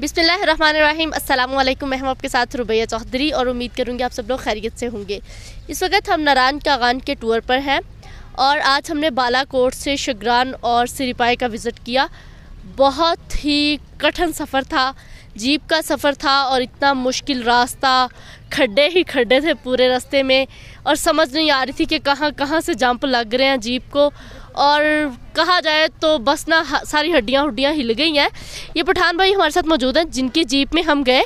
बिसमीम अल्लाम मैं हम आपके साथ रुबैया चौधरी और उम्मीद करूंगी आप सब लोग खैरियत से होंगे इस वक्त हम नारायण कागान के टूर पर हैं और आज हमने बालाकोट से शगरान और सिरिपाई का विज़िट किया बहुत ही कठिन सफ़र था जीप का सफ़र था और इतना मुश्किल रास्ता खड्डे ही खड्डे थे पूरे रास्ते में और समझ नहीं आ रही थी कि कहाँ कहाँ से जंप लग रहे हैं जीप को और कहा जाए तो बस ना सारी हड्डियाँ हड्डियाँ हिल गई हैं ये पठान भाई हमारे साथ मौजूद हैं जिनकी जीप में हम गए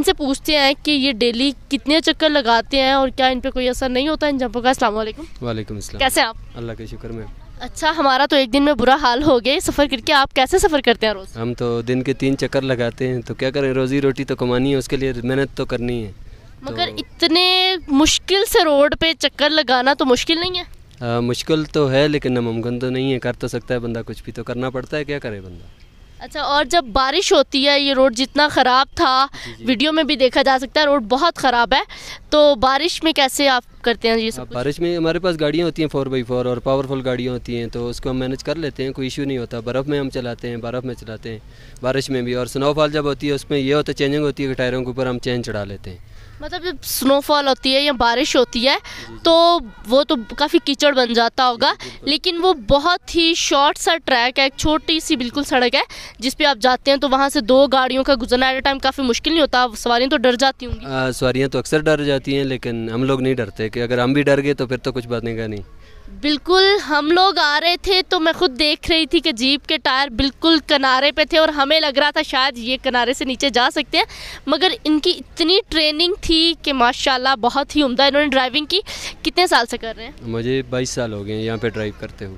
इनसे पूछते हैं कि ये डेली कितने चक्कर लगाते हैं और क्या इन पर कोई असर नहीं होता इन जंपों का असल वालेकुम कैसे आप अल्लाह के शुक्र में अच्छा हमारा तो एक दिन में बुरा हाल हो गया सफ़र करके आप कैसे सफ़र करते हैं रोज़ हम तो दिन के तीन चक्कर लगाते हैं तो क्या करें रोज़ी रोटी तो कमानी है उसके लिए मेहनत तो करनी है मगर तो... इतने मुश्किल से रोड पे चक्कर लगाना तो मुश्किल नहीं है आ, मुश्किल तो है लेकिन नामुमकिन तो नहीं है कर तो सकता है बंदा कुछ भी तो करना पड़ता है क्या करे बंदा अच्छा और जब बारिश होती है ये रोड जितना ख़राब था वीडियो में भी देखा जा सकता है रोड बहुत ख़राब है तो बारिश में कैसे आप करते हैं ये सब हाँ, बारिश में हमारे पास गाड़ियाँ होती हैं फोर बाई फोर और पावरफुल गाड़ियाँ होती हैं तो उसको हम मैनेज कर लेते हैं कोई इशू नहीं होता बर्फ़ में हम चलाते हैं बर्फ़ में चलाते हैं बारिश में भी और स्नोफॉल जब होती है उसमें यह होता है चेंजिंग होती है कि टायरों के ऊपर हम चेंज चढ़ा लेते हैं मतलब जब स्नोफॉल होती है या बारिश होती है तो वो तो काफ़ी कीचड़ बन जाता होगा लेकिन वो बहुत ही शॉर्ट सा ट्रैक है एक छोटी सी बिल्कुल सड़क है जिस पे आप जाते हैं तो वहाँ से दो गाड़ियों का गुजरना एट टाइम काफ़ी मुश्किल नहीं होता सवारियाँ तो डर जाती होंगी सवारियाँ तो अक्सर डर जाती हैं लेकिन हम लोग नहीं डरते कि अगर हम भी डर गए तो फिर तो कुछ बनेगा नहीं बिल्कुल हम लोग आ रहे थे तो मैं खुद देख रही थी कि जीप के टायर बिल्कुल किनारे पे थे और हमें लग रहा था शायद ये किनारे से नीचे जा सकते हैं मगर इनकी इतनी ट्रेनिंग थी कि माशाल्लाह बहुत ही उम्दा इन्होंने ड्राइविंग की कितने साल से कर रहे हैं मुझे बाईस साल हो गए हैं यहाँ पे ड्राइव करते हुए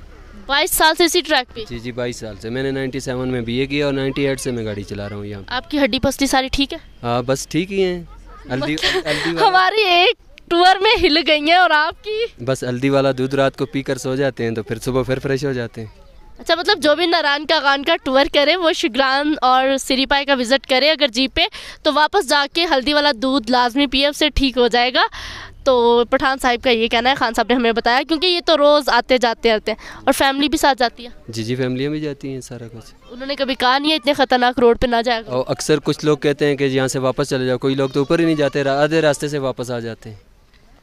बाईस साल से इसी ट्रैक पे जी जी बाईस साल से मैंने सेवन में बीए किया और एट से मैं गाड़ी चला रहा हूँ यहाँ आपकी हड्डी पस्ती सारी ठीक है हाँ बस ठीक ही है हमारी एक टूर में हिल गई हैं और आपकी बस हल्दी वाला दूध रात को पीकर सो जाते हैं तो फिर सुबह फिर फ्रेश हो जाते हैं अच्छा मतलब जो भी नारायण का गान का टूर करे वो शिगरान और सिरीपाई का विज़िट करे अगर जीप पे तो वापस जाके हल्दी वाला दूध लाजमी पिए उससे ठीक हो जाएगा तो पठान साहब का ये कहना है खान साहब ने हमें बताया क्योंकि ये तो रोज़ आते जाते रहते हैं और फैमिली भी साथ जाती है जी जी फैमिलियाँ भी जाती हैं सारा कुछ उन्होंने कभी कहा नहीं है इतने ख़तरनाक रोड पर ना जाएगा और अक्सर कुछ लोग कहते हैं कि यहाँ से वापस चले जाओ कोई लोग तो ऊपर ही नहीं जाते आधे रास्ते से वापस आ जाते हैं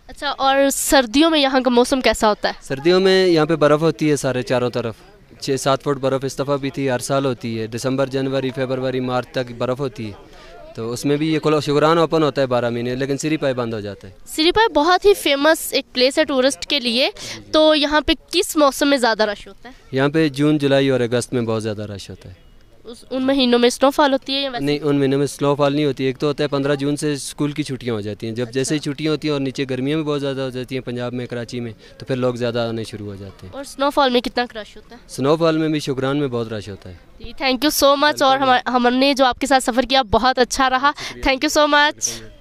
अच्छा और सर्दियों में यहाँ का मौसम कैसा होता है सर्दियों में यहाँ पे बर्फ़ होती है सारे चारों तरफ छः सात फुट बर्फ़ इस दफ़ा भी थी हर साल होती है दिसंबर जनवरी फरवरी मार्च तक बर्फ़ होती है तो उसमें भी ये खुला शुगरान ओपन होता है बारह महीने लेकिन सिरीपाई बंद हो जाता है सिरीपाई बहुत ही फेमस एक प्लेस है टूरिस्ट के लिए तो यहाँ पे किस मौसम में ज़्यादा रश होता है यहाँ पे जून जुलाई और अगस्त में बहुत ज़्यादा रश होता है उस उन महीनों में स्नोफॉल होती है या वैसे? नहीं उन महीनों में स्नोफॉल नहीं होती एक तो होता है पंद्रह जून से स्कूल की छुट्टियाँ हो जाती हैं जब अच्छा। जैसे ही छुट्टियाँ होती हैं और नीचे गर्मियां भी बहुत ज़्यादा हो जाती हैं पंजाब में कराची में तो फिर लोग ज़्यादा आने शुरू हो जाते हैं और स्नोफॉल में कितना रश होता है स्नोफॉल में भी शुक्रान में बहुत रश होता है थैंक यू सो मच और हमने जो आपके साथ सफ़र किया बहुत अच्छा रहा थैंक यू सो मच